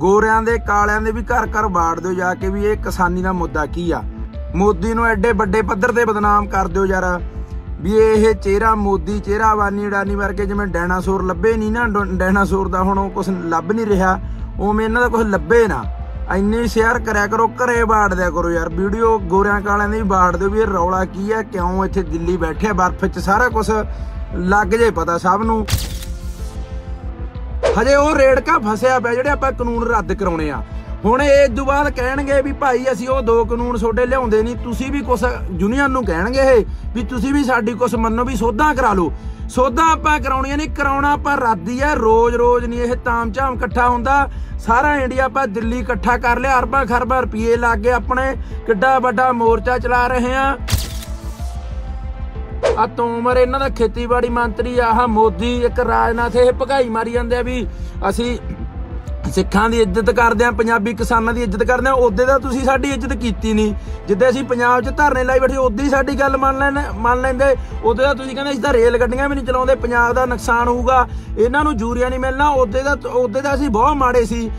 ਗੋਰਿਆਂ ਦੇ ਕਾਲਿਆਂ ਦੇ ਵੀ ਘਰ ਘਰ ਬਾੜ ਦਿਓ ਜਾ ਕੇ ਵੀ ਇਹ ਕਿਸਾਨੀ ਦਾ ਮੁੱਦਾ ਕੀ ਆ ਮੋਦੀ ਨੂੰ ਐਡੇ ਵੱਡੇ ਪੱਧਰ ਤੇ ਬਦਨਾਮ ਕਰ ਦਿਓ ਯਾਰ ਵੀ ਇਹ ਚਿਹਰਾ ਮੋਦੀ ਚਿਹਰਾ ਵਾਨੀ ਡਾਨੀ ਵਰਗੇ ਜਿਵੇਂ ਡਾਇਨਾਸੌਰ ਲੱਭੇ ਨਹੀਂ ਨਾ ਡਾਇਨਾਸੌਰ ਦਾ ਹੁਣ ਉਹ ਕੁਝ ਲੱਭ ਨਹੀਂ ਰਿਹਾ ਉਵੇਂ ਇਹਨਾਂ ਦਾ ਕੁਝ ਲੱਭੇ ਨਾ ਇੰਨੇ ਸ਼ੇਅਰ ਕਰਿਆ ਕਰੋ ਘਰੇ ਬਾੜ ਦਿਆ ਕਰੋ ਯਾਰ ਵੀਡੀਓ ਗੋਰਿਆਂ ਕਾਲਿਆਂ ਦੀ ਬਾੜ ਦਿਓ ਵੀ ਇਹ ਰੌਲਾ ਕੀ ਹੈ ਕਿਉਂ ਇੱਥੇ ਦਿੱਲੀ ਬੈਠੇ ਬਰਫ਼ 'ਚ ਸਾਰਾ ਕੁਝ ਲੱਗ ਜੇ ਪਤਾ ਸਭ ਨੂੰ ਹਜੇ ਉਹ ਰੇੜਕਾ ਫਸਿਆ ਪਿਆ ਜਿਹੜੇ ਆਪਾਂ ਕਾਨੂੰਨ ਰੱਦ ਕਰਾਉਣੇ ਆ ਹੁਣ ਇਹ ਤੋਂ ਬਾਅਦ ਕਹਿਣਗੇ ਵੀ ਭਾਈ ਅਸੀਂ ਉਹ ਦੋ ਕਾਨੂੰਨ ਛੋਡੇ ਲਿਆਉਂਦੇ ਨਹੀਂ ਤੁਸੀਂ ਵੀ ਕੁਛ ਜੁਨੀਅਰ ਨੂੰ ਕਹਿਣਗੇ ਇਹ ਵੀ ਤੁਸੀਂ ਵੀ ਸਾਡੀ ਕੁਛ ਮੰਨੋ ਵੀ ਸੋਧਾਂ ਕਰਾ ਲਓ ਸੋਧਾਂ ਆਪਾਂ ਕਰਾਉਣੀਆਂ ਨਹੀਂ ਕਰਾਉਣਾ ਆਪਾਂ ਰਾਦੀ ਆ ਰੋਜ਼-ਰੋਜ਼ ਨਹੀਂ ਇਹ ਤਾਮ-ਝਾਮ ਇਕੱਠਾ ਹੁੰਦਾ ਸਾਰਾ ਇੰਡੀਆ ਆਪਾਂ ਦਿੱਲੀ ਇਕੱਠਾ ਕਰ ਲਿਆ ਅਰਬਾਂ ਖਰਬਾਂ ਰੁਪਏ ਲੱਗ ਗਏ ਆਪਣੇ ਕਿੱਡਾ ਵੱਡਾ ਮੋਰਚਾ ਚਲਾ ਰਹੇ ਆ ਆ ਤੋਮਰ ਇਹਨਾਂ ਦਾ ਖੇਤੀਬਾੜੀ ਮੰਤਰੀ ਆਹ ਮੋਦੀ ਇੱਕ ਰਾਜਨਾਥ ਇਹ ਭਗਾਈ ਮਾਰੀ ਜਾਂਦੇ ਆ ਵੀ ਅਸੀਂ ਸਿੱਖਾਂ ਦੀ ਇੱਜ਼ਤ ਕਰਦੇ ਆ ਪੰਜਾਬੀ ਕਿਸਾਨਾਂ ਦੀ ਇੱਜ਼ਤ ਕਰਦੇ ਆ ਉਹਦੇ ਦਾ ਤੁਸੀਂ ਸਾਡੀ ਇੱਜ਼ਤ ਕੀਤੀ ਨਹੀਂ ਜਿੱਦੇ ਅਸੀਂ ਪੰਜਾਬ 'ਚ ਧਰਨੇ ਲਾਈ ਬੈਠੇ ਉਹਦੀ ਸਾਡੀ ਗੱਲ ਮੰਨ ਲੈਣ ਮੰਨ ਲੈਂਦੇ ਉਹਦੇ ਦਾ ਤੁਸੀਂ ਕਹਿੰਦੇ ਅਸੀਂ ਤਾਂ ਰੇਲ ਗੱਡੀਆਂ ਵੀ ਨਹੀਂ ਚਲਾਉਂਦੇ ਪੰਜਾਬ ਦਾ ਨੁਕਸਾਨ ਹੋਊਗਾ ਇਹਨਾਂ ਨੂੰ ਜੂਰੀਆ ਨਹੀਂ ਮਿਲਣਾ ਉਹਦੇ ਦਾ ਉਹਦੇ ਦਾ ਅਸੀਂ ਬਹੁਤ ਮਾੜੇ ਸੀ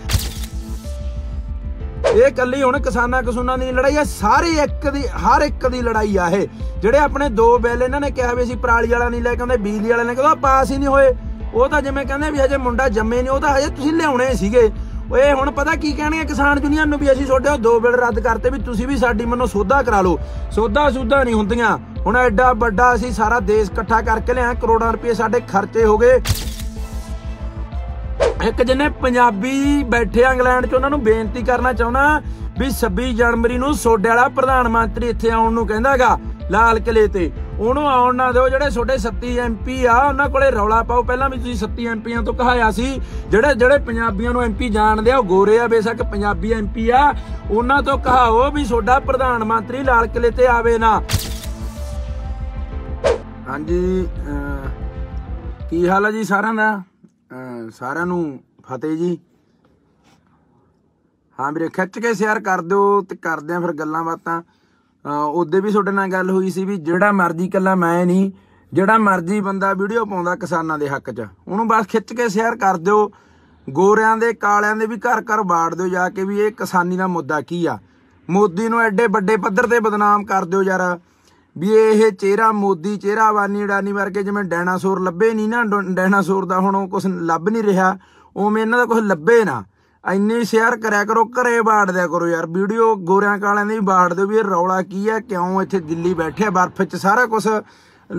ਇਹ ਕੱਲੀ ਹੁਣ ਕਿਸਾਨਾਂ ਕਿਸੂਨਾਂ ਦੀ ਲੜਾਈ ਆ ਸਾਰੇ ਇੱਕ ਦੀ ਹਰ ਇੱਕ ਦੀ ਲੜਾਈ ਆ ਇਹ ਜਿਹੜੇ ਆਪਣੇ ਦੋ ਬਿੱਲ ਇਹਨਾਂ ਨੇ ਕਿਹਾ ਵੀ ਅਸੀਂ ਪਰਾਲੀ ਵਾਲਾ ਨਹੀਂ ਲੈ ਕੇ ਆਉਂਦੇ ਬਿਜਲੀ ਵਾਲਾ ਨੇ ਕਹਿੰਦਾ ਪਾਸ ਹੀ ਨਹੀਂ ਹੋਏ ਉਹ ਤਾਂ ਜਿਵੇਂ ਕਹਿੰਦੇ ਵੀ ਹਜੇ ਮੁੰਡਾ ਜੰਮੇ ਨਹੀਂ ਉਹ ਤਾਂ ਹਜੇ ਤੁਸੀਂ ਲਿਆਉਣੇ ਸੀਗੇ ਓਏ ਹੁਣ ਪਤਾ ਕੀ ਕਹਿਣਗੇ ਕਿਸਾਨ ਜੁਨੀਅਨ ਨੂੰ ਵੀ ਅਸੀਂ ਤੁਹਾਡੇ ਦੋ ਬਿੱਲ ਰੱਦ ਕਰਤੇ ਵੀ ਤੁਸੀਂ ਵੀ ਸਾਡੀ ਮਨੋਂ ਸੋਧਾ ਕਰਾ ਲਓ ਸੋਧਾ ਸੁਧਾ ਨਹੀਂ ਹੁੰਦੀਆਂ ਹੁਣ ਐਡਾ ਵੱਡਾ ਅਸੀਂ ਸਾਰਾ ਦੇਸ਼ ਇਕੱਠਾ ਕਰਕੇ ਲਿਆ ਕਰੋੜਾਂ ਰੁਪਏ ਸਾਡੇ ਖਰਚੇ ਹੋ ਗਏ ਇੱਕ ਜਿਹਨੇ ਪੰਜਾਬੀ ਬੈਠੇ ਇੰਗਲੈਂਡ 'ਚ ਉਹਨਾਂ ਨੂੰ ਬੇਨਤੀ ਕਰਨਾ ਚਾਹੁੰਦਾ ਵੀ 26 ਜਨਵਰੀ ਨੂੰ ਸੋਡੇ ਵਾਲਾ ਪ੍ਰਧਾਨ ਮੰਤਰੀ ਇੱਥੇ ਆਉਣ ਨੂੰ ਕਹਿੰਦਾਗਾ ਲਾਲ ਕਿਲੇ ਤੇ ਉਹਨੂੰ ਆਉਣ ਨਾ ਦਿਓ ਜਿਹੜੇ ਛੋਟੇ 37 ਐਮਪੀ ਆ ਉਹਨਾਂ ਕੋਲੇ ਰੌਲਾ ਪਾਓ ਪਹਿਲਾਂ ਵੀ ਤੁਸੀਂ 37 ਐਮਪੀਆਂ ਤੋਂ ਕਹਾਇਆ ਸੀ ਜਿਹੜੇ ਜਿਹੜੇ ਪੰਜਾਬੀਆਂ ਨੂੰ ਐਮਪੀ ਜਾਣਦੇ ਆ ਉਹ ਗੋਰੇ ਆ ਬੇਸ਼ੱਕ ਪੰਜਾਬੀ ਐਮਪੀ ਆ ਉਹਨਾਂ ਤੋਂ ਕਹਾਓ ਵੀ ਛੋਡਾ ਪ੍ਰਧਾਨ ਮੰਤਰੀ ਲਾਲ ਕਿਲੇ ਤੇ ਆਵੇ ਨਾ ਹਾਂਜੀ ਕੀ ਹਾਲ ਹੈ ਜੀ ਸਾਰਿਆਂ ਦਾ ਸਾਰਿਆਂ ਨੂੰ ਫਤਿਹ ਜੀ ਹਾਂ ਵੀਰੇ ਖਿੱਚ ਕੇ ਸ਼ੇਅਰ ਕਰ ਦਿਓ ਤੇ ਕਰਦੇ ਆ ਫਿਰ ਗੱਲਾਂ ਬਾਤਾਂ ਉਹਦੇ ਵੀ ਤੁਹਾਡੇ ਨਾਲ ਗੱਲ ਹੋਈ ਸੀ ਵੀ ਜਿਹੜਾ ਮਰਜ਼ੀ ਕੱਲਾ ਮੈਂ ਨਹੀਂ ਜਿਹੜਾ ਮਰਜ਼ੀ ਬੰਦਾ ਵੀਡੀਓ ਪਾਉਂਦਾ ਕਿਸਾਨਾਂ ਦੇ ਹੱਕ 'ਚ ਉਹਨੂੰ ਬਸ ਖਿੱਚ ਕੇ ਸ਼ੇਅਰ ਕਰ ਦਿਓ ਗੋਰਿਆਂ ਦੇ ਕਾਲਿਆਂ ਦੇ ਵੀ ਘਰ ਘਰ ਬਾੜ ਦਿਓ ਜਾ ਕੇ ਵੀ ਇਹ ਕਿਸਾਨੀ ਦਾ ਮੁੱਦਾ ਕੀ ਆ ਮੋਦੀ ਨੂੰ ਐਡੇ ਵੱਡੇ ਪੱਧਰ ਤੇ ਬਦਨਾਮ ਕਰ ਦਿਓ ਯਾਰ ਵੀ ਇਹ ਚਿਹਰਾ ਮੋਦੀ ਚਿਹਰਾ ਵਾਨੀ ਡਾਨੀ ਵਰਗੇ ਜਿਵੇਂ ਡਾਇਨਾਸੌਰ ਲੱਭੇ ਨਹੀਂ ਨਾ ਡਾਇਨਾਸੌਰ ਦਾ ਹੁਣ ਉਹ ਕੁਝ ਲੱਭ ਨਹੀਂ ਰਿਹਾ ਉਵੇਂ ਇਹਨਾਂ ਦਾ ਕੁਝ ਲੱਭੇ ਨਾ ਇੰਨੇ ਸ਼ੇਅਰ ਕਰਿਆ ਕਰੋ ਘਰੇ ਬਾੜ ਦਿਆ ਕਰੋ ਯਾਰ ਵੀਡੀਓ ਗੋਰਿਆਂ ਕਾਲਿਆਂ ਦੀ ਬਾੜ ਦਿਓ ਵੀ ਇਹ ਰੌਲਾ ਕੀ ਹੈ ਕਿਉਂ ਇੱਥੇ ਦਿੱਲੀ ਬੈਠੇ ਬਰਫ਼ 'ਚ ਸਾਰਾ ਕੁਝ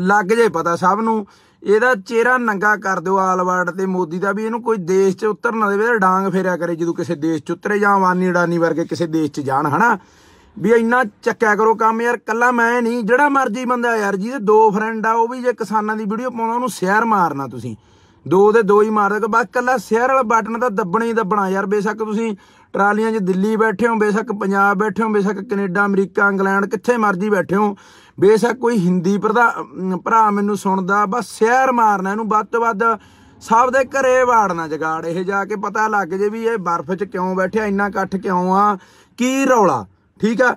ਲੱਗ ਜੇ ਪਤਾ ਸਭ ਨੂੰ ਇਹਦਾ ਚਿਹਰਾ ਨੰਗਾ ਕਰ ਦਿਓ ਆਲਵਾਰਡ ਤੇ ਮੋਦੀ ਦਾ ਵੀ ਇਹਨੂੰ ਕੋਈ ਦੇਸ਼ 'ਚ ਉਤਰ ਨਾ ਦੇਵੇ ਡਾਂਗ ਫੇਰਿਆ ਕਰੇ ਜਦੋਂ ਕਿਸੇ ਦੇਸ਼ 'ਚ ਉਤਰੇ ਜਾਂ ਵਾਨੀ ਡਾਨੀ ਵਰਗੇ ਕਿਸੇ ਦੇਸ਼ 'ਚ ਜਾਣ ਹਨਾ ਵੀ ਇੰਨਾ ਚੱਕਿਆ ਕਰੋ ਕੰਮ ਯਾਰ ਕੱਲਾ ਮੈਂ ਨਹੀਂ ਜਿਹੜਾ ਮਰਜੀ ਬੰਦਾ ਯਾਰ ਜਿਹਦੇ ਦੋ ਫਰੈਂਡ ਆ ਉਹ ਵੀ ਜੇ ਕਿਸਾਨਾਂ ਦੀ ਵੀਡੀਓ ਪਾਉਂਦਾ ਉਹਨੂੰ ਸ਼ੇਅਰ ਮਾਰਨਾ ਤੁਸੀਂ ਦੋ ਦੇ ਦੋ ਹੀ ਮਾਰਦੇ ਬਸ ਕੱਲਾ ਸ਼ਹਿਰ ਵਾਲਾ ਬਟਨ ਤਾਂ ਦੱਬਣਾ ਹੀ ਦੱਬਣਾ ਯਾਰ ਬੇਸ਼ੱਕ ਤੁਸੀਂ ਟਰਾਲੀਆਂ 'ਚ ਦਿੱਲੀ ਬੈਠੇ ਹੋ ਬੇਸ਼ੱਕ ਪੰਜਾਬ ਬੈਠੇ ਹੋ ਬੇਸ਼ੱਕ ਕੈਨੇਡਾ ਅਮਰੀਕਾ ਇੰਗਲੈਂਡ ਕਿੱਥੇ ਮਰਜ਼ੀ ਬੈਠੇ ਹੋ ਬੇਸ਼ੱਕ ਕੋਈ ਹਿੰਦੀ ਭਰਾ ਮੈਨੂੰ ਸੁਣਦਾ ਬਸ ਸ਼ਹਿਰ ਮਾਰਨਾ ਇਹਨੂੰ ਵੱਧ ਤੋਂ ਵੱਧ ਸਭ ਦੇ ਘਰੇ ਵਾੜਨਾ ਜਗਾੜ ਇਹ ਜਾ ਕੇ ਪਤਾ ਲੱਗ ਜੇ ਵੀ ਇਹ ਬਰਫ਼ 'ਚ ਕਿਉਂ ਬੈਠਿਆ ਇੰਨਾ ਇਕੱਠ ਕਿਉਂ ਆ ਕੀ ਰੌਲਾ ਠੀਕ ਆ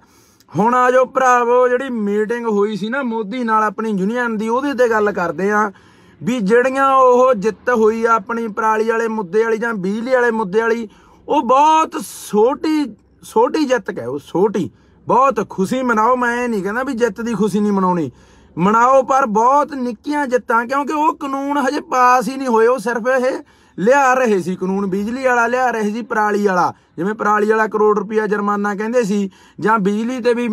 ਹੁਣ ਆ ਜੋ ਭਰਾਵੋ ਜਿਹੜੀ ਮੀਟਿੰਗ ਹੋਈ ਸੀ ਨਾ ਮੋਦੀ ਨਾਲ ਆਪਣੀ ਯੂਨੀਅਨ ਦੀ ਉਹਦੇ ਤੇ ਗੱਲ ਕਰਦੇ ਆ ਵੀ ਜਿਹੜੀਆਂ ਉਹ ਜਿੱਤ ਹੋਈ ਆ ਆਪਣੀ ਪਰਾਲੀ ਵਾਲੇ ਮੁੱਦੇ ਵਾਲੀ ਜਾਂ ਬਿਜਲੀ ਵਾਲੇ ਮੁੱਦੇ ਵਾਲੀ ਉਹ ਬਹੁਤ ਛੋਟੀ ਛੋਟੀ ਜਿੱਤ ਹੈ ਉਹ ਛੋਟੀ ਬਹੁਤ ਖੁਸ਼ੀ ਮਨਾਓ ਮੈਂ ਨਹੀਂ ਕਹਿੰਦਾ ਵੀ ਜਿੱਤ ਦੀ ਖੁਸ਼ੀ ਨਹੀਂ ਮਨਾਉਣੀ ਮਨਾਓ ਪਰ ਬਹੁਤ ਨਿੱਕੀਆਂ ਜਿੱਤਾਂ ਕਿਉਂਕਿ ਉਹ ਕਾਨੂੰਨ ਹਜੇ ਪਾਸ ਹੀ ਨਹੀਂ ਹੋਏ ਉਹ ਸਿਰਫ ਇਹ ਲਿਆ ਰਹੇ ਸੀ ਕਾਨੂੰਨ ਬਿਜਲੀ ਵਾਲਾ ਲਿਆ ਰਹੇ ਸੀ ਪਰਾਲੀ ਵਾਲਾ ਜਿਵੇਂ ਪਰਾਲੀ ਵਾਲਾ ਕਰੋੜ ਰੁਪਇਆ ਜੁਰਮਾਨਾ ਕਹਿੰਦੇ ਸੀ ਜਾਂ ਬਿਜਲੀ ਤੇ ਵੀ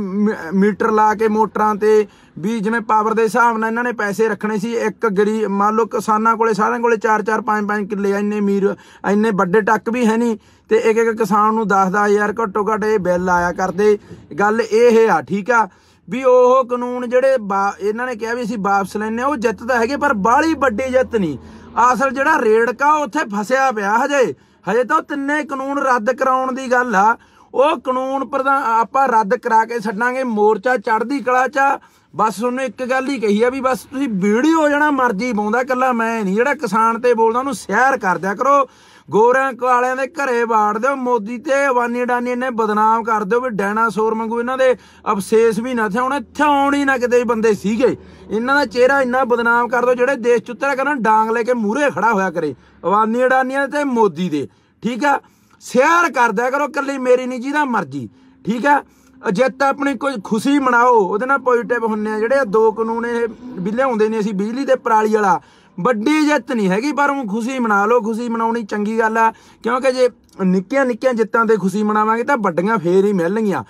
ਮੀਟਰ ਲਾ ਕੇ ਮੋਟਰਾਂ ਤੇ ਵੀ ਜਿਵੇਂ ਪਾਵਰ ਦੇ ਹਿਸਾਬ ਨਾਲ ਇਹਨਾਂ ਨੇ ਪੈਸੇ ਰੱਖਣੇ ਸੀ ਇੱਕ ਗਰੀ ਮੰਨ ਲਓ ਕਿਸਾਨਾਂ ਕੋਲੇ ਸਾਰਿਆਂ ਕੋਲੇ 4-4 5-5 ਕਿੱਲੇ ਇੰਨੇ ਮੀਰ ਇੰਨੇ ਵੱਡੇ ਟੱਕ ਵੀ ਹੈ ਨਹੀਂ ਤੇ ਇੱਕ ਇੱਕ ਕਿਸਾਨ ਨੂੰ 10-10000 ਘੱਟੋ ਘੱਟ ਇਹ ਬਿੱਲ ਆਇਆ ਕਰਦੇ ਗੱਲ ਇਹ ਆ ਠੀਕ ਆ ਵੀ ਉਹ ਕਾਨੂੰਨ ਜਿਹੜੇ ਇਹਨਾਂ ਨੇ ਕਿਹਾ ਵੀ ਅਸੀਂ ਵਾਪਸ ਲੈਣੇ ਉਹ ਜਿੱਤ ਤਾਂ ਹੈਗੇ ਪਰ ਬਾਲੀ ਵੱਡੀ ਜਿੱਤ ਨਹੀਂ ਅਸਲ ਜਿਹੜਾ ਰੇੜਕਾ ਉੱਥੇ ਫਸਿਆ ਪਿਆ ਹਜੇ ਹਜੇ ਤਾਂ ਤਿੰਨੇ ਕਾਨੂੰਨ ਰੱਦ ਕਰਾਉਣ ਦੀ ਗੱਲ ਆ ਉਹ ਕਾਨੂੰਨ ਪ੍ਰਧਾਨ ਆਪਾਂ ਰੱਦ ਕਰਾ ਕੇ ਛੱਡਾਂਗੇ ਮੋਰਚਾ ਚੜ੍ਹਦੀ ਕਲਾ ਚ ਬਸ ਉਹਨੇ ਇੱਕ ਗੱਲ ਹੀ ਕਹੀ ਆ ਵੀ ਬਸ ਤੁਸੀਂ ਵੀਡੀਓ ਜਣਾ ਮਰਜ਼ੀ ਪਾਉਂਦਾ ਕੱਲਾ ਮੈਂ ਨਹੀਂ ਜਿਹੜਾ ਕਿਸਾਨ ਤੇ ਬੋਲਦਾ ਉਹਨੂੰ ਸਹਿਰ ਕਰ ਦਿਆ ਕਰੋ ਗੋਰਿਆਂ ਕਾਲਿਆਂ ਦੇ ਘਰੇ ਬਾੜ ਦਿਓ ਮੋਦੀ ਤੇ ਵਾਨੀ ਡਾਨੀ ਨੇ ਬਦਨਾਮ ਕਰ ਦਿਓ ਵੀ ਡਾਇਨਾਸੌਰ ਵਾਂਗੂ ਇਹਨਾਂ ਦੇ ਅਫਸੇਸ ਵੀ ਨਾ ਇੱਥੇ ਆਉਣ ਹੀ ਨਾ ਕਿਤੇ ਬੰਦੇ ਸੀਗੇ ਇਹਨਾਂ ਦਾ ਚਿਹਰਾ ਇੰਨਾ ਬਦਨਾਮ ਕਰ ਦਿਓ ਜਿਹੜੇ ਦੇਸ਼ ਚੁੱਤਰਾ ਕਰਨ ਡਾਂਗ ਲੈ ਕੇ ਮੂਰੇ ਖੜਾ ਹੋਇਆ ਕਰੇ ਵਾਨੀ ਡਾਨੀਆਂ ਤੇ ਮੋਦੀ ਦੇ ਠੀਕ ਆ ਸਿਆਰ ਕਰਦਿਆ ਕਰੋ ਕੱਲੀ ਮੇਰੀ ਨਹੀਂ ਜਿਹਦਾ ਮਰਜ਼ੀ ਠੀਕ ਆ ਜਿੱਤ ਆਪਣੀ ਕੋਈ ਖੁਸ਼ੀ ਮਨਾਓ ਉਹਦੇ ਨਾਲ ਪੋਜ਼ਿਟਿਵ ਹੁੰਨੇ ਆ ਜਿਹੜੇ ਦੋ ਕਾਨੂੰਨ ਇਹ ਵੀ ਲਿਆਉਂਦੇ ਨੇ ਅਸੀਂ ਬਿਜਲੀ ਤੇ ਪਰਾਲੀ ਵਾਲਾ ਵੱਡੀ ਜਿੱਤ ਨਹੀਂ ਹੈਗੀ ਪਰ ਉਹ ਖੁਸ਼ੀ ਮਨਾ ਲਓ ਖੁਸ਼ੀ ਮਨਾਉਣੀ ਚੰਗੀ ਗੱਲ ਆ ਕਿਉਂਕਿ ਜੇ ਨਿੱਕੀਆਂ ਨਿੱਕੀਆਂ ਜਿੱਤਾਂ ਤੇ ਖੁਸ਼ੀ ਮਨਾਵਾਂਗੇ ਤਾਂ ਵੱਡੀਆਂ ਫੇਰ ਹੀ ਮਿਲਣਗੀਆਂ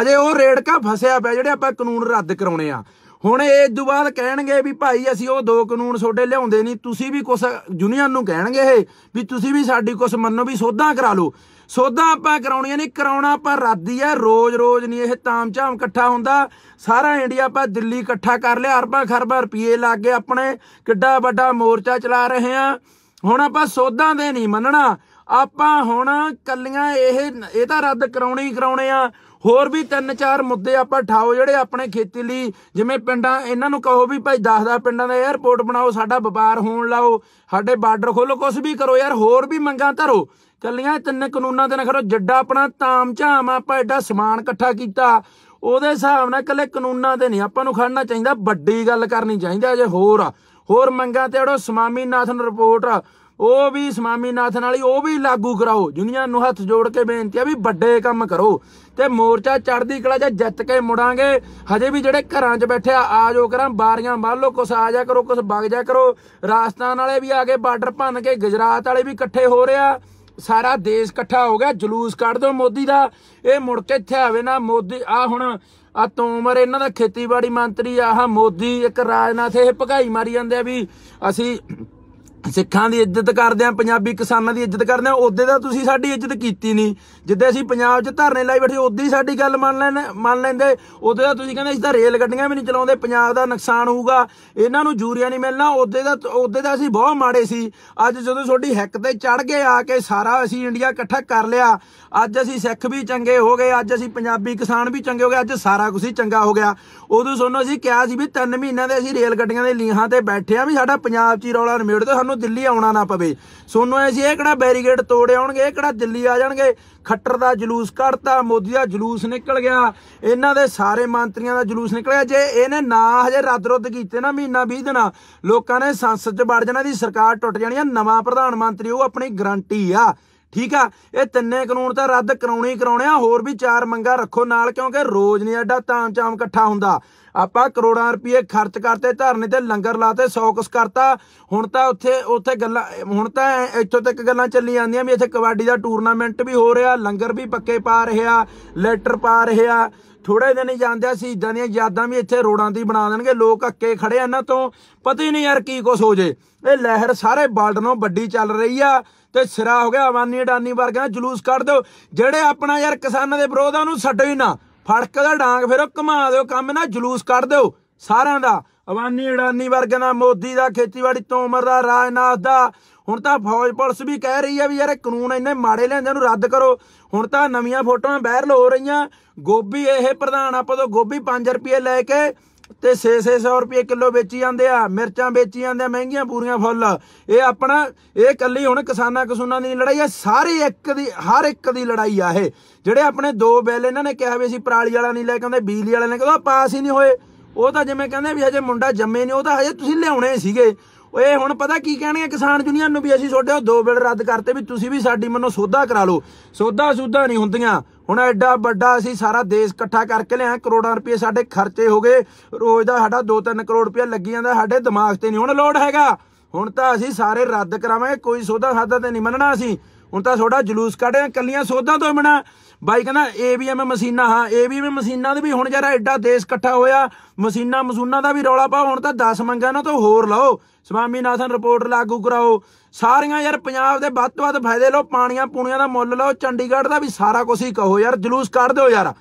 ਹਜੇ ਉਹ ਰੇੜਕਾ ਫਸਿਆ ਪਿਆ ਜਿਹੜੇ ਆਪਾਂ ਕਾਨੂੰਨ ਰੱਦ ਕਰਾਉਣੇ ਆ ਹੁਣ ਇਹ ਦੁਬਾਰਾ ਕਹਿਣਗੇ ਵੀ ਭਾਈ ਅਸੀਂ ਉਹ ਦੋ ਕਾਨੂੰਨ ਛੋਡੇ ਲਿਆਉਂਦੇ ਨਹੀਂ ਤੁਸੀਂ ਵੀ ਕੁਝ ਜੁਨੀਅਰ ਨੂੰ ਕਹਿਣਗੇ ਇਹ ਵੀ ਤੁਸੀਂ ਵੀ ਸਾਡੀ ਕੁਝ ਮੰਨੋ ਵੀ ਸੋਧਾਂ ਕਰਾ ਲਓ ਸੋਧਾਂ ਆਪਾਂ ਕਰਾਉਣੀਆਂ ਨਹੀਂ ਕਰਾਉਣਾ ਆਪਾਂ ਰਾਦੀ ਆ ਰੋਜ਼-ਰੋਜ਼ ਨਹੀਂ ਇਹ ਤਾਮ-ਝਾਮ ਇਕੱਠਾ ਹੁੰਦਾ ਸਾਰਾ ਇੰਡੀਆ ਆਪਾਂ ਦਿੱਲੀ ਇਕੱਠਾ ਕਰ ਲਿਆ ਅਰਬਾਂ ਖਰਬਾਂ ਰੁਪਏ ਲਾ ਕੇ ਆਪਣੇ ਕਿੱਡਾ ਵੱਡਾ ਮੋਰਚਾ ਚਲਾ ਰਹੇ ਆ ਹੁਣ ਆਪਾਂ ਸੋਧਾਂ ਦੇ ਨਹੀਂ ਮੰਨਣਾ ਆਪਾਂ ਹੁਣ ਕੱਲੀਆਂ ਇਹ ਇਹ ਤਾਂ ਰੱਦ ਕਰਾਉਣੇ ਹੀ ਕਰਾਉਣੇ ਆ ਹੋਰ ਵੀ ਤਿੰਨ ਚਾਰ ਮੁੱਦੇ ਆਪਾਂ ਠਾਓ ਜਿਹੜੇ ਆਪਣੇ ਖੇਤੀ ਲਈ ਜਿਵੇਂ ਪਿੰਡਾਂ ਇਹਨਾਂ ਨੂੰ ਕਹੋ ਵੀ ਭਾਈ 10-10 ਪਿੰਡਾਂ ਦਾ 에어ਪੋਰਟ ਬਣਾਓ ਸਾਡਾ ਵਪਾਰ ਹੋਣ ਲਾਓ ਸਾਡੇ ਬਾਰਡਰ ਖੋਲੋ ਕੁਝ ਵੀ ਕਰੋ ਯਾਰ ਹੋਰ ਵੀ ਮੰਗਾਂ ਧਰੋ ਕੱਲੀਆਂ ਤਿੰਨ ਕਾਨੂੰਨਾਂ ਦੇ ਨਾਲ ਖੜੋ ਜੱਡਾ ਆਪਣਾ ਤਾਮ ਝਾਮ ਆਪਾਂ ਐਡਾ ਸਮਾਨ ਇਕੱਠਾ ਕੀਤਾ ਉਹਦੇ ਹਿਸਾਬ ਨਾਲ ਕੱਲੇ ਕਾਨੂੰਨਾਂ ਤੇ ਨਹੀਂ ਆਪਾਂ ਨੂੰ ਖੜਨਾ ਚਾਹੀਦਾ ਵੱਡੀ ਗੱਲ ਕਰਨੀ ਚਾਹੀਦੀ ਅਜੇ ਹੋਰ ਹੋਰ ਮੰਗਾਂ ਤੇ ਅੜੋ ਨਾਥਨ ਰਿਪੋਰਟ ਉਹ ਵੀ ਸਮਾਮੀਨਾਥ ਨਾਲ ਹੀ ਉਹ ਵੀ ਲਾਗੂ ਕਰਾਓ ਜੁਨੀਆਂ ਨੂੰ ਹੱਥ ਜੋੜ ਕੇ ਬੇਨਤੀ ਆ ਵੀ ਵੱਡੇ ਕੰਮ ਕਰੋ ਤੇ ਮੋਰਚਾ ਚੜ੍ਹਦੀ ਕਲਾ ਜਾਂ ਜਿੱਤ ਕੇ ਮੁੜਾਂਗੇ ਹਜੇ ਵੀ ਜਿਹੜੇ ਘਰਾਂ 'ਚ ਬੈਠਿਆ ਆ ਜੋ ਕਰਾਂ ਬਾਰੀਆਂ ਬੰਨ ਲੋ ਕੁਸ ਆ ਜਾ ਕਰੋ ਕੁਸ ਵਗ ਜਾ ਕਰੋ ਰਾਜਸਥਾਨ ਵਾਲੇ ਵੀ ਆ ਕੇ ਬਾਰਡਰ ਭੰਨ ਕੇ ਗੁਜਰਾਤ ਵਾਲੇ ਵੀ ਇਕੱਠੇ ਹੋ ਰਿਹਾ ਸਾਰਾ ਦੇਸ਼ ਇਕੱਠਾ ਹੋ ਗਿਆ ਜਲੂਸ ਕੱਢ ਦੋ ਮੋਦੀ ਦਾ ਇਹ ਮੁੜ ਕੇ ਇੱਥੇ ਆਵੇ ਨਾ ਮੋਦੀ ਆ ਹੁਣ ਆ ਤੋਮਰ ਇਹਨਾਂ ਦਾ ਖੇਤੀਬਾੜੀ ਮੰਤਰੀ ਆਹ ਮੋਦੀ ਇੱਕ ਰਾਜਨਾਥ ਇਹ ਭਗਾਈ ਮਾਰੀ ਜਾਂਦੇ ਆ ਵੀ ਅਸੀਂ ਸਿੱਖਾਂ ਦੀ ਇੱਜ਼ਤ ਕਰਦੇ ਆ ਪੰਜਾਬੀ ਕਿਸਾਨਾਂ ਦੀ ਇੱਜ਼ਤ ਕਰਦੇ ਆ ਉਹਦੇ ਦਾ ਤੁਸੀਂ ਸਾਡੀ ਇੱਜ਼ਤ ਕੀਤੀ ਨਹੀਂ ਜਿੱਦੇ ਅਸੀਂ ਪੰਜਾਬ 'ਚ ਧਰਨੇ ਲਾਈ ਬੈਠੇ ਉਹਦੇ ਹੀ ਸਾਡੀ ਗੱਲ ਮੰਨ ਲੈਣ ਮੰਨ ਲੈਂਦੇ ਉਹਦੇ ਦਾ ਤੁਸੀਂ ਕਹਿੰਦੇ ਅਸੀਂ ਤਾਂ ਰੇਲ ਗੱਡੀਆਂ ਵੀ ਨਹੀਂ ਚਲਾਉਂਦੇ ਪੰਜਾਬ ਦਾ ਨੁਕਸਾਨ ਹੋਊਗਾ ਇਹਨਾਂ ਨੂੰ ਜੂਰੀਆ ਨਹੀਂ ਮਿਲਣਾ ਉਹਦੇ ਦਾ ਉਹਦੇ ਦਾ ਅਸੀਂ ਬਹੁਤ ਮਾੜੇ ਸੀ ਅੱਜ ਜਦੋਂ ਤੁਹਾਡੀ ਹੱਕ ਤੇ ਚੜ ਗਏ ਆ ਕੇ ਸਾਰਾ ਅਸੀਂ ਇੰਡੀਆ ਇਕੱਠਾ ਕਰ ਲਿਆ ਅੱਜ ਅਸੀਂ ਸਿੱਖ ਵੀ ਚੰਗੇ ਹੋ ਗਏ ਅੱਜ ਅਸੀਂ ਪੰਜਾਬੀ ਕਿਸਾਨ ਵੀ ਚੰਗੇ ਹੋ ਗਏ ਅੱਜ ਸਾਰਾ ਕੁਝ ਹੀ ਚੰਗਾ ਹੋ ਗਿਆ ਉਦੋਂ ਸੋਨੋ ਅਸੀਂ ਕਿਹਾ ਸੀ ਵੀ 3 ਮਹੀਨਿਆਂ ਦੇ ਅਸੀਂ ਰੇਲ ਗੱਡੀਆਂ ਦੇ ਲੀਹਾਂ ਤੇ ਬੈਠੇ ਆ ਵੀ ਸਾਡਾ ਪੰਜਾਬ 'ਚ ਹੀ ਰੌਲਾ ਨਿਮੇੜ ਸਾਨੂੰ ਦਿੱਲੀ ਆਉਣਾ ਨਾ ਪਵੇ ਸੋਨੋ ਐ ਸੀ ਇਹ ਕਿਹੜਾ ਬੈਰੀਗੇਡ ਤੋੜ ਆਉਣਗੇ ਇਹ ਕਿਹੜਾ ਦਿੱਲੀ ਆ ਜਾਣਗੇ ਖੱਟਰ ਦਾ ਜਲੂਸ ਕੱਢਤਾ ਮੋਦੀ ਦਾ ਜਲੂਸ ਨਿਕਲ ਗਿਆ ਇਹਨਾਂ ਦੇ ਸਾਰੇ ਮੰਤਰੀਆਂ ਦਾ ਜਲੂਸ ਨਿਕਲਿਆ ਜੇ ਇਹਨੇ ਨਾ ਹਜੇ ਰੱਦ ਰੁੱਦ ਕੀਤੇ ਨਾ ਮਹੀਨਾ 20 ਦਿਨਾਂ ਲੋਕਾਂ ਨੇ ਸੰਸਦ 'ਚ ਵੜ ਜਾਣਾ ਦੀ ਸਰਕਾਰ ਟੁੱਟ ਜਾਣੀ ਆ ਨਵਾਂ ਪ੍ਰਧਾਨ ਮੰਤਰੀ ਉਹ ਆਪਣੀ ਗਰੰਟੀ ਆ ਠੀਕ ਆ ਇਹ ਤਿੰਨੇ ਕਾਨੂੰਨ ਤਾਂ ਰੱਦ ਕਰਾਉਣੇ ਹੀ ਕਰਾਉਣੇ ਆ ਹੋਰ ਵੀ ਚਾਰ ਮੰਗਾ ਰੱਖੋ ਨਾਲ ਕਿਉਂਕਿ ਰੋਜ਼ ਨਹੀਂ ਐਡਾ ਤਾਮ-ਚਾਮ ਇਕੱਠਾ ਹੁੰਦਾ ਆਪਾਂ ਕਰੋੜਾਂ ਰੁਪਏ ਖਰਚ ਕਰਤੇ ਧਰਨੇ ਤੇ ਲੰਗਰ ਲਾਤੇ ਸੌਕਸ ਕਰਤਾ ਹੁਣ ਤਾਂ ਉੱਥੇ ਉੱਥੇ ਗੱਲਾਂ ਹੁਣ ਤਾਂ ਇੱਥੋਂ ਤੱਕ ਗੱਲਾਂ ਚੱਲੀ ਜਾਂਦੀਆਂ ਵੀ ਇੱਥੇ ਕਬੱਡੀ ਦਾ ਟੂਰਨਾਮੈਂਟ ਵੀ ਹੋ ਰਿਹਾ ਲੰਗਰ ਵੀ ਪੱਕੇ ਪਾ ਰਿਹਾ ਲੈਟਰ ਪਾ ਰਿਹਾ ਥੋੜੇ ਦਿਨ ਹੀ ਜਾਂਦੇ ਸੀ ਇਦਾਂ ਦੀਆਂ ਯਾਦਾਂ ਵੀ ਇੱਥੇ ਰੋੜਾਂ ਦੀ ਬਣਾ ਦੇਣਗੇ ਲੋਕ ਅੱਕੇ ਖੜੇ ਨਾ ਤੋਂ ਪਤਾ ਹੀ ਨਹੀਂ ਯਾਰ ਕੀ ਕੁਝ ਹੋ ਜੇ ਇਹ ਲਹਿਰ ਸਾਰੇ ਵਰਲਡ ਨੂੰ ਵੱਡੀ ਚੱਲ ਰਹੀ ਆ ਤੇ ਸਿਰਾ ਹੋ ਗਿਆ ਆਵਾਨੀ ਅਡਾਨੀ ਵਰਗਾ ਜਲੂਸ ਕੱਢ ਦਿਓ ਜਿਹੜੇ ਆਪਣਾ ਯਾਰ ਕਿਸਾਨਾਂ ਦੇ ਵਿਰੋਧਾਂ ਨੂੰ ਛੱਡੋ ਹੀ ਨਾ ਫੜਕ ਦਾ ਡਾਂਗ ਫਿਰ ਉਹ ਘਮਾ ਦਿਓ ਕੰਮ ਨਾ ਜਲੂਸ ਕੱਢ ਦਿਓ ਸਾਰਿਆਂ ਦਾ ਅਵਾਨੀ ਅਡਾਨੀ ਵਰਗਿਆਂ ਦਾ ਮੋਦੀ ਦਾ ਖੇਤੀਬਾੜੀ ਉਮਰ ਦਾ ਰਾਜਨਾਥ ਦਾ ਹੁਣ ਤਾਂ ਫੌਜ ਪੁਲਿਸ ਵੀ ਕਹਿ ਰਹੀ ਆ ਵੀ ਯਾਰ ਇਹ ਕਾਨੂੰਨ ਇੰਨੇ ਮਾੜੇ ਲਿਆਂਦੇ ਨੂੰ ਰੱਦ ਕਰੋ ਹੁਣ ਤਾਂ ਨਵੀਆਂ ਫੋਟੋਆਂ ਵਾਇਰਲ ਹੋ ਰਹੀਆਂ ਗੋਭੀ ਇਹ ਪ੍ਰਧਾਨ ਆਪਾਂ ਤੋਂ ਗੋਭੀ 5 ਰੁਪਏ ਲੈ ਕੇ ਤੇ 6-600 ਰੁਪਏ ਕਿਲੋ ਵੇਚੀ ਜਾਂਦੇ ਆ ਮਿਰਚਾਂ ਵੇਚੀ ਜਾਂਦੇ ਆ ਮਹਿੰਗੀਆਂ ਪੂਰੀਆਂ ਫੁੱਲ ਇਹ ਆਪਣਾ ਇਹ ਕੱਲੀ ਹੁਣ ਕਿਸਾਨਾਂ ਕਿਸੂਨਾਂ ਦੀ ਲੜਾਈ ਆ ਸਾਰੇ ਇੱਕ ਦੀ ਹਰ ਇੱਕ ਦੀ ਲੜਾਈ ਆ ਇਹ ਜਿਹੜੇ ਆਪਣੇ ਦੋ ਬੈਲ ਇਹਨਾਂ ਨੇ ਕਿਹਾ ਵੀ ਅਸੀਂ ਪਰਾਲੀ ਵਾਲਾ ਨਹੀਂ ਲੈ ਕੇ ਆਉਂਦੇ ਬਿਜਲੀ ਵਾਲੇ ਨੇ ਕਹਿੰਦਾ ਪਾਸ ਹੀ ਨਹੀਂ ਹੋਏ ਉਹ ਤਾਂ ਜਿਵੇਂ ਕਹਿੰਦੇ ਵੀ ਹਜੇ ਮੁੰਡਾ ਜੰਮੇ ਨਹੀਂ ਉਹ ਤਾਂ ਹਜੇ ਤੁਸੀਂ ਲਿਆਉਣੇ ਸੀਗੇ ਓਏ ਹੁਣ ਪਤਾ ਕੀ ਕਹਿਣਗੇ ਕਿਸਾਨ ਜੁਨੀਅਰ ਨੂੰ ਵੀ ਅਸੀਂ ਤੁਹਾਡੇ ਦੋ ਬਿਲ ਰੱਦ ਕਰਤੇ ਵੀ ਤੁਸੀਂ ਵੀ ਸਾਡੀ ਮੰਨੋ ਸੋਧਾ ਕਰਾ ਲਓ ਸੋਧਾ ਸੁਧਾ ਨਹੀਂ ਹੁੰਦੀਆਂ ਹੁਣ ਐਡਾ ਵੱਡਾ ਅਸੀਂ ਸਾਰਾ ਦੇਸ਼ ਇਕੱਠਾ ਕਰਕੇ ਲਿਆ ਕਰੋੜਾਂ ਰੁਪਏ ਸਾਡੇ ਖਰਚੇ ਹੋ ਗਏ ਰੋਜ਼ ਦਾ ਸਾਡਾ 2-3 ਕਰੋੜ ਰੁਪਏ ਲੱਗੀ ਜਾਂਦਾ ਸਾਡੇ ਦਿਮਾਗ ਤੇ ਨਹੀਂ ਹੁਣ ਲੋਡ ਹੈਗਾ ਹੁਣ ਤਾਂ ਅਸੀਂ ਸਾਰੇ ਰੱਦ ਕਰਾਵਾਂਗੇ ਕੋਈ ਸੋਧਾ ਸਾਦਾ ਤੇ ਨਹੀਂ ਮੰਨਣਾ ਅਸੀਂ ਹੁਣ ਤਾਂ ਥੋੜਾ ਜਲੂਸ ਕੱਢਿਆ ਕੱਲੀਆਂ ਸੋਧਾਂ ਤੋਂ ਹੀ ਬਣਾ ਬਾਈ ਕਹਿੰਦਾ ਏਬੀਐਮ ਮਸ਼ੀਨਾ ਹਾਂ ਏਬੀਐਮ ਮਸ਼ੀਨਾ ਦੇ ਵੀ ਹੁਣ ਜਰਾ ਐਡਾ ਦੇਸ਼ ਇਕੱਠਾ ਹੋਇਆ ਮਸ਼ੀਨਾ ਮਸੂਨਾ ਦਾ ਵੀ ਰੌਲਾ ਪਾ ਹੁਣ ਤਾਂ 10 ਮੰਗਾ ਨਾ ਤਾਂ ਹੋਰ ਲਾਓ ਨਾਥਨ ਰਿਪੋਰਟ ਲਾਗੂ ਕਰਾਓ ਸਾਰੀਆਂ ਯਾਰ ਪੰਜਾਬ ਦੇ ਵੱਧ ਤੋਂ ਵੱਧ ਫਾਇਦੇ ਲਓ ਪਾਣੀਆਂ ਪੂਣੀਆਂ ਦਾ ਮੁੱਲ ਲਓ ਚੰਡੀਗੜ੍ਹ ਦਾ ਵੀ ਸਾਰਾ ਕੁਝ ਹੀ ਕਹੋ ਯਾਰ ਜਲੂਸ ਕੱਢ ਦਿਓ ਯਾਰ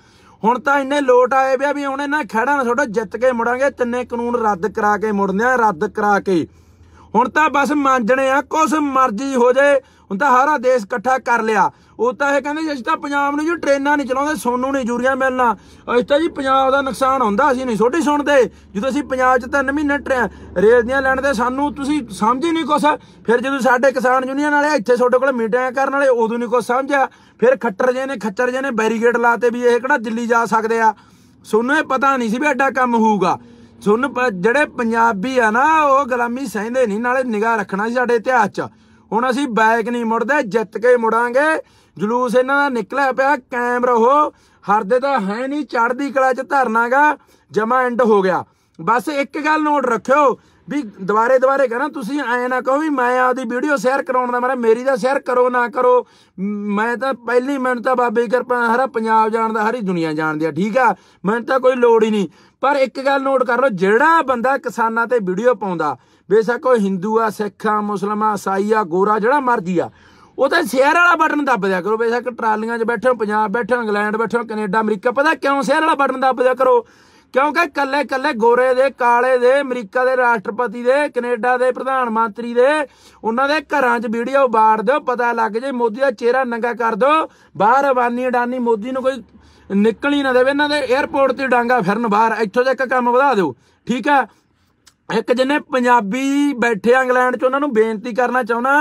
ਹੁਣ ਤਾਂ ਇੰਨੇ ਲੋਟ ਆਏ ਪਿਆ ਵੀ ਹੁਣ ਇਹਨਾਂ ਖੜਾ ਨਾ ਤੁਹਾਡਾ ਜਿੱਤ ਕੇ ਮੁੜਾਂਗੇ ਤਿੰਨੇ ਕਾਨੂੰਨ ਰੱਦ ਕਰਾ ਕੇ ਮੁੜਨੇ ਆ ਰੱਦ ਕਰਾ ਕੇ ਹੁਣ ਤਾਂ ਬਸ ਮੰਨਣੇ ਆ ਕੁਛ ਮਰਜ਼ੀ ਹੋ ਜੇ ਹੁਣ ਤਾਂ ਸਾਰਾ ਦੇਸ਼ ਇਕੱਠਾ ਕਰ ਲਿਆ ਉਹ ਤਾਂ ਇਹ ਕਹਿੰਦੇ ਅਸੀਂ ਤਾਂ ਪੰਜਾਬ ਨੂੰ ਜੋ ਟ੍ਰੇਨਾਂ ਨਹੀਂ ਚਲਾਉਂਦੇ ਸੋਨੂੰ ਨਹੀਂ ਜੂਰੀਆਂ ਮਿਲਣਾ ਅਸੀਂ ਤਾਂ ਜੀ ਪੰਜਾਬ ਦਾ ਨੁਕਸਾਨ ਹੁੰਦਾ ਅਸੀਂ ਨਹੀਂ ਛੋਟੀ ਸੁਣਦੇ ਜਦੋਂ ਅਸੀਂ ਪੰਜਾਬ 'ਚ 9 ਮਹੀਨੇ ਰੇਲ ਦੀਆਂ ਲੈਣ ਦੇ ਸਾਨੂੰ ਤੁਸੀਂ ਸਮਝ ਹੀ ਨਹੀਂ ਕੁਛ ਫਿਰ ਜਦੋਂ ਸਾਡੇ ਕਿਸਾਨ ਯੂਨੀਅਨ ਵਾਲੇ ਇੱਥੇ ਤੁਹਾਡੇ ਕੋਲ ਮੀਟਿੰਗਾਂ ਕਰਨ ਵਾਲੇ ਉਦੋਂ ਨਹੀਂ ਕੁਛ ਸਮਝਿਆ ਫਿਰ ਖੱਟਰ ਜੇ ਨੇ ਖੱਚਰ ਜੇ ਨੇ ਬੈਰੀਗੇਡ ਲਾਤੇ ਵੀ ਇਹ ਕਿਹੜਾ ਦਿੱਲੀ ਜਾ ਸਕਦੇ ਆ ਸੋਨੂੰ ਇਹ ਪਤਾ ਨਹੀਂ ਸੀ ਵੀ ਐਡਾ ਕੰਮ ਹੋਊਗਾ ਸੁਣ ਜਿਹੜੇ ਪੰਜਾਬੀ ਆ ਨਾ ਉਹ ਗੁਲਾਮੀ ਸਹਿੰਦੇ ਨਹੀਂ ਨਾਲੇ ਨਿਗਾਹ ਰੱਖਣਾ ਸੀ ਸਾਡੇ ਇਤਿਹਾਸ 'ਚ ਹੁਣ ਅਸੀਂ ਬੈਕ ਨਹੀਂ ਮੁੜਦੇ ਜਿੱਤ ਕੇ ਮੁੜਾਂਗੇ ਜਲੂਸ ਇਹਨਾਂ ਦਾ ਨਿਕਲਿਆ ਪਿਆ ਕਾਇਮ ਰਹੋ ਹਰਦੇ ਤਾਂ ਹੈ ਨਹੀਂ ਚੜਦੀ ਕਲਾ 'ਚ ਧਰਨਾਗਾ ਜਮਾ ਐਂਡ ਹੋ ਗਿਆ ਬਸ ਇੱਕ ਗੱਲ ਨੋਟ ਰੱਖਿਓ ਵੀ ਦੁਬਾਰੇ ਦੁਬਾਰੇ ਕਹਣਾ ਤੁਸੀਂ ਐ ਨਾ ਕਹੋ ਵੀ ਮੈਂ ਆਦੀ ਵੀਡੀਓ ਸ਼ੇਅਰ ਕਰਾਉਣ ਦਾ ਮਾਰਾ ਮੇਰੀ ਦਾ ਸ਼ੇਅਰ ਕਰੋ ਨਾ ਕਰੋ ਮੈਂ ਤਾਂ ਪਹਿਲੀ ਮਿੰਟ ਤਾਂ ਬਾਬੇ ਦੀ ਕਿਰਪਾ ਹਰਾ ਪੰਜਾਬ ਜਾਣਦਾ ਹਰੀ ਦੁਨੀਆ ਜਾਣਦੀ ਆ ਠੀਕ ਆ ਮੈਨੂੰ ਤਾਂ ਕੋਈ ਲੋੜ ਹੀ ਨਹੀਂ ਪਰ ਇੱਕ ਗੱਲ ਨੋਟ ਕਰ ਲਓ ਜਿਹੜਾ ਬੰਦਾ ਕਿਸਾਨਾਂ ਤੇ ਵੀਡੀਓ ਪਾਉਂਦਾ ਬੇਸ਼ੱਕ ਉਹ ਹਿੰਦੂ ਆ ਸਿੱਖ ਆ ਮੁਸਲਮਾਨ ਆ ਈਸਾਈ ਆ ਗੋਰਾ ਜਿਹੜਾ ਮਰਜੀ ਆ ਉਹ ਤਾਂ ਸ਼ੇਅਰ ਵਾਲਾ ਬਟਨ ਦੱਬ ਦਿਆ ਕਰੋ ਬੇਸ਼ੱਕ ਟਰਾਲੀਆਂ 'ਚ ਬੈਠੇ ਪੰਜਾਬ ਬੈਠੇ ਇੰਗਲੈਂਡ ਬੈਠੇ ਕੈਨੇਡਾ ਅਮਰੀਕਾ ਪਤਾ ਕਿਉਂ ਸ਼ੇਅਰ ਵਾਲਾ ਬਟਨ ਦੱਬ ਦਿਆ ਕਰੋ ਕਿਉਂਕਿ ਕੱਲੇ ਕੱਲੇ ਗੋਰੇ ਦੇ ਕਾਲੇ ਦੇ ਅਮਰੀਕਾ ਦੇ ਰਾਸ਼ਟਰਪਤੀ ਦੇ ਕੈਨੇਡਾ ਦੇ ਪ੍ਰਧਾਨ ਮੰਤਰੀ ਦੇ ਉਹਨਾਂ ਦੇ ਘਰਾਂ 'ਚ ਵੀਡੀਓ ਬਾੜ ਦਿਓ ਪਤਾ ਲੱਗ ਜੇ ਮੋਦੀ ਦਾ ਚਿਹਰਾ ਨੰਗਾ ਕਰ ਦਿਓ ਬਾਹਰ ਆਵਾਨੀ ਅਡਾਨੀ ਮੋਦੀ ਨੂੰ ਕੋਈ ਨਿਕਲ ਹੀ ਨਾ ਦੇਵੇ ਇਹਨਾਂ ਦੇ 에어ਪੋਰਟ ਤੇ ਡਾਂਗਾ ਫਿਰਨ ਬਾਹਰ ਇੱਥੋਂ ਇੱਕ ਕੰਮ ਵਧਾ ਦਿਓ ਠੀਕ ਆ ਇੱਕ ਜਿਹਨੇ ਪੰਜਾਬੀ ਬੈਠੇ ਇੰਗਲੈਂਡ 'ਚ ਉਹਨਾਂ ਨੂੰ ਬੇਨਤੀ ਕਰਨਾ ਚਾਹੁੰਦਾ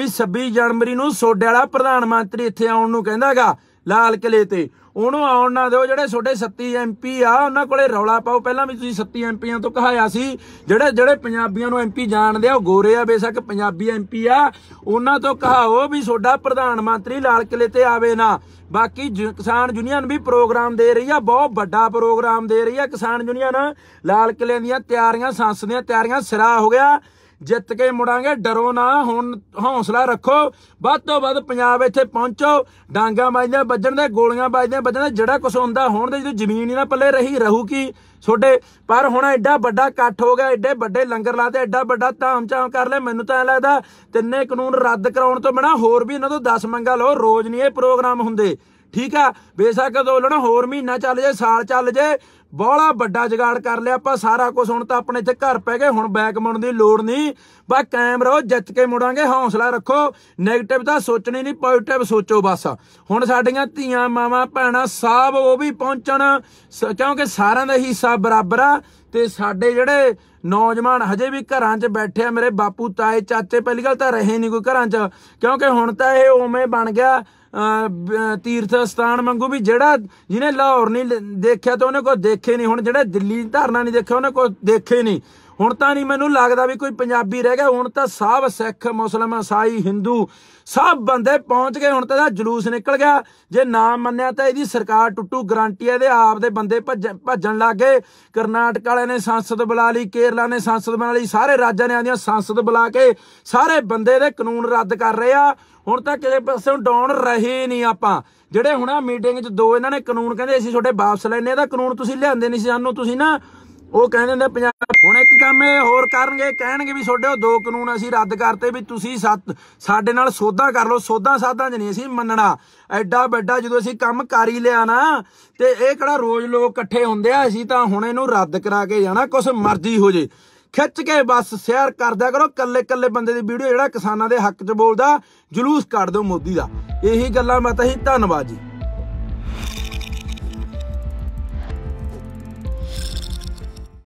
ਵੀ 26 ਜਨਵਰੀ ਨੂੰ ਸੋਡੇ ਵਾਲਾ ਪ੍ਰਧਾਨ ਮੰਤਰੀ ਇੱਥੇ ਆਉਣ ਨੂੰ ਕਹਿੰਦਾਗਾ ਲਾਲ ਕਿਲੇ ਤੇ ਉਹਨੂੰ ਆਉਣ ਨਾ ਦਿਓ ਜਿਹੜੇ ਛੋਟੇ 37 ਐਮਪੀ ਆ ਉਹਨਾਂ ਕੋਲੇ ਰੌਲਾ ਪਾਓ ਪਹਿਲਾਂ ਵੀ ਤੁਸੀਂ 37 ਐਮਪੀਆਂ ਤੋਂ ਕਹਾਇਆ ਸੀ ਜਿਹੜੇ ਜਿਹੜੇ ਪੰਜਾਬੀਆਂ ਨੂੰ ਐਮਪੀ ਜਾਣਦੇ ਆ ਉਹ ਗੋਰੇ ਆ ਬੇਸ਼ੱਕ ਪੰਜਾਬੀ ਐਮਪੀ ਆ ਉਹਨਾਂ ਤੋਂ ਕਹਾਓ ਵੀ ਛੋਡਾ ਪ੍ਰਧਾਨ ਮੰਤਰੀ ਲਾਲ ਕਿਲੇ ਤੇ ਆਵੇ ਨਾ ਬਾਕੀ ਕਿਸਾਨ ਯੂਨੀਅਨ ਵੀ ਪ੍ਰੋਗਰਾਮ ਦੇ ਰਹੀ ਆ ਬਹੁਤ ਵੱਡਾ ਪ੍ਰੋਗਰਾਮ ਦੇ ਰਹੀ ਆ ਕਿਸਾਨ ਯੂਨੀਅਨ ਲਾਲ ਕਿਲੇ ਦੀਆਂ ਤਿਆਰੀਆਂ ਸੰਸਦ ਦੀਆਂ ਤਿਆਰੀਆਂ ਸਿਰਾ ਹੋ ਗਿਆ ਜਿੱਤ ਕੇ ਮੁੜਾਂਗੇ ਡਰੋ ਨਾ ਹੁਣ ਹੌਸਲਾ ਰੱਖੋ ਵੱਧ ਤੋਂ ਵੱਧ ਪੰਜਾਬ ਇੱਥੇ ਪਹੁੰਚੋ ਡਾਂਗਾ ਮਾਰਦੇ ਵੱਜਣ ਦੇ ਗੋਲੀਆਂ ਵੱਜਦੇ ਵੱਜਣ ਦੇ ਜਿਹੜਾ ਕੁਝ ਹੁੰਦਾ ਹੋਣ ਦੇ ਜਦੋਂ ਜ਼ਮੀਨ ਹੀ ਨਾ ਪੱਲੇ ਰਹੀ ਰਹੂ ਕੀ ਛੋਡੇ ਪਰ ਹੁਣ ਐਡਾ ਵੱਡਾ ਇਕੱਠ ਹੋ ਗਿਆ ਐਡੇ ਵੱਡੇ ਲੰਗਰ ਲਾਤੇ ਐਡਾ ਵੱਡਾ ਧਾਮ-ਚਾਮ ਕਰ ਲੈ ਮੈਨੂੰ ਤਾਂ ਲੱਗਦਾ ਤਿੰਨੇ ਕਾਨੂੰਨ ਰੱਦ ਕਰਾਉਣ ਤੋਂ ਬਿਨਾ ਹੋਰ ਵੀ ਇਹਨਾਂ ਤੋਂ 10 ਮੰਗਾ ਲਓ ਰੋਜ਼ ਨਹੀਂ ਇਹ ਪ੍ਰੋਗਰਾਮ ਹੁੰਦੇ ਠੀਕ ਆ ਬੇਸ਼ੱਕ ਦੋਲਣ ਹੋਰ ਮਹੀਨਾ ਚੱਲ ਜੇ ਸਾਲ ਚੱਲ ਜੇ ਬੋਲਾ ਵੱਡਾ ਜਗਾੜ ਕਰ ਲਿਆ ਆਪਾਂ ਸਾਰਾ ਕੁਝ ਹੁਣ ਤਾਂ ਆਪਣੇ ਇੱਥੇ ਘਰ ਪੈ ਗਏ ਹੁਣ ਬੈਕ ਮੁੜਨ ਦੀ ਲੋੜ ਨਹੀਂ ਬਾ ਕੈਮਰਾ ਰਹੋ ਜਿੱਤ ਕੇ ਮੁੜਾਂਗੇ ਹੌਸਲਾ ਰੱਖੋ 네ਗੇਟਿਵ ਤਾਂ ਸੋਚਣੀ ਨਹੀਂ ਪੋਜ਼ਿਟਿਵ ਸੋਚੋ ਬਸ ਹੁਣ ਸਾਡੀਆਂ ਧੀਆਂ ਮਾਵਾਂ ਭੈਣਾਂ ਸਭ ਉਹ ਵੀ ਪਹੁੰਚਣ ਕਿਉਂਕਿ ਸਾਰਿਆਂ ਦਾ ਹਿੱਸਾ ਬਰਾਬਰ ਆ ਤੇ ਸਾਡੇ ਜਿਹੜੇ ਨੌਜਵਾਨ ਹਜੇ ਵੀ ਘਰਾਂ 'ਚ ਬੈਠੇ ਆ ਮੇਰੇ ਬਾਪੂ ਤਾਏ ਚਾਚੇ ਪਹਿਲੀ ਗੱਲ ਤਾਂ ਰਹੇ ਨਹੀਂ ਕੋਈ ਘਰਾਂ 'ਚ ਕਿਉਂਕਿ ਹੁਣ ਤਾਂ ਇਹ ਓਵੇਂ ਬਣ ਗਿਆ ਤੀਰਥ ਸਥਾਨ ਮੰਗੂ ਵੀ ਜਿਹੜਾ ਜਿਹਨੇ ਲਾਹੌਰ ਨਹੀਂ ਦੇਖਿਆ ਤਾਂ ਉਹਨੇ ਕੋਈ ਦੇਖੇ ਨਹੀਂ ਹੁਣ ਜਿਹੜਾ ਦਿੱਲੀ ਧਰਨਾ ਨਹੀਂ ਦੇਖਿਆ ਉਹਨੇ ਕੋਈ ਦੇਖੇ ਨਹੀਂ ਹੁਣ ਤਾਂ ਨਹੀਂ ਮੈਨੂੰ ਲੱਗਦਾ ਵੀ ਕੋਈ ਪੰਜਾਬੀ ਰਹਿ ਗਿਆ ਹੁਣ ਤਾਂ ਸਭ ਸਿੱਖ ਮੁਸਲਮਾਨ ਸਾਈ ਹਿੰਦੂ ਸਭ ਬੰਦੇ ਪਹੁੰਚ ਗਏ ਹੁਣ ਤਾਂ ਜਲੂਸ ਨਿਕਲ ਗਿਆ ਜੇ ਨਾ ਮੰਨਿਆ ਤਾਂ ਇਹਦੀ ਸਰਕਾਰ ਟੁੱਟੂ ਗਰੰਟੀ ਇਹਦੇ ਆਪ ਦੇ ਬੰਦੇ ਭੱਜਣ ਲੱਗ ਗਏ ਕਰਨਾਟਕ ਵਾਲਿਆਂ ਨੇ ਸੰਸਦ ਬੁਲਾ ਲਈ ਕੇਰਲਾ ਨੇ ਸੰਸਦ ਬਣਾ ਲਈ ਸਾਰੇ ਰਾਜਾਂ ਨੇ ਆਂਦੀਆਂ ਸੰਸਦ ਬੁਲਾ ਕੇ ਸਾਰੇ ਬੰਦੇ ਦੇ ਕਾਨੂੰਨ ਰੱਦ ਕਰ ਰਹੇ ਆ ਹੁਣ ਤਾਂ ਕਿਸੇ ਪਾਸੇ ਡਾਉਣ ਰਹੇ ਨਹੀਂ ਆਪਾਂ ਜਿਹੜੇ ਹੁਣ ਆ ਮੀਟਿੰਗ 'ਚ ਦੋ ਇਹਨਾਂ ਨੇ ਕਾਨੂੰਨ ਕਹਿੰਦੇ ਅਸੀਂ ਤੁਹਾਡੇ ਵਾਪਸ ਲੈਣੇ ਆ ਤਾਂ ਕਾਨੂੰਨ ਤੁਸੀਂ ਲਿਆਂਦੇ ਨਹੀਂ ਸੀ ਸਾਨੂੰ ਤੁਸੀਂ ਨਾ ਉਹ ਕਹਿੰਦੇ ਨੇ ਪੰਜਾਬ ਹੁਣ ਕੰਮ ਇਹ ਹੋਰ ਕਰਨਗੇ ਕਹਿਣਗੇ ਵੀ ਤੁਹਾਡੇ ਦੋ ਕਾਨੂੰਨ ਅਸੀਂ ਰੱਦ ਕਰਤੇ ਵੀ ਤੁਸੀਂ ਸਾਡੇ ਨਾਲ ਸੋਧਾ ਕਰ ਲਓ ਸੋਧਾ ਸਾਧਾਂ 'ਚ ਨਹੀਂ ਅਸੀਂ ਮੰਨਣਾ ਐਡਾ ਵੱਡਾ ਜਦੋਂ ਅਸੀਂ ਕੰਮ ਕਰ ਹੀ ਲਿਆ ਨਾ ਤੇ ਇਹ ਕਿਹੜਾ ਰੋਜ਼ ਲੋਕ ਇਕੱਠੇ ਹੁੰਦੇ ਆ ਅਸੀਂ ਤਾਂ ਹੁਣ ਇਹਨੂੰ ਰੱਦ ਕਰਾ ਕੇ ਜਾਣਾ ਕੁਛ ਮਰਜ਼ੀ ਹੋ ਜੇ ਖਿੱਚ ਕੇ ਬਸ ਸ਼ੇਅਰ ਕਰਦਿਆ ਕਰੋ ਕੱਲੇ ਕੱਲੇ ਬੰਦੇ ਦੀ ਵੀਡੀਓ ਜਿਹੜਾ ਕਿਸਾਨਾਂ ਦੇ ਹੱਕ 'ਚ ਬੋਲਦਾ ਜਲੂਸ ਕੱਢ ਦਿਓ ਮੋਦੀ ਦਾ ਇਹੀ ਗੱਲਾਂ ਮੈਂ ਤਾਂ ਹੀ ਧੰਨਵਾਦ ਜੀ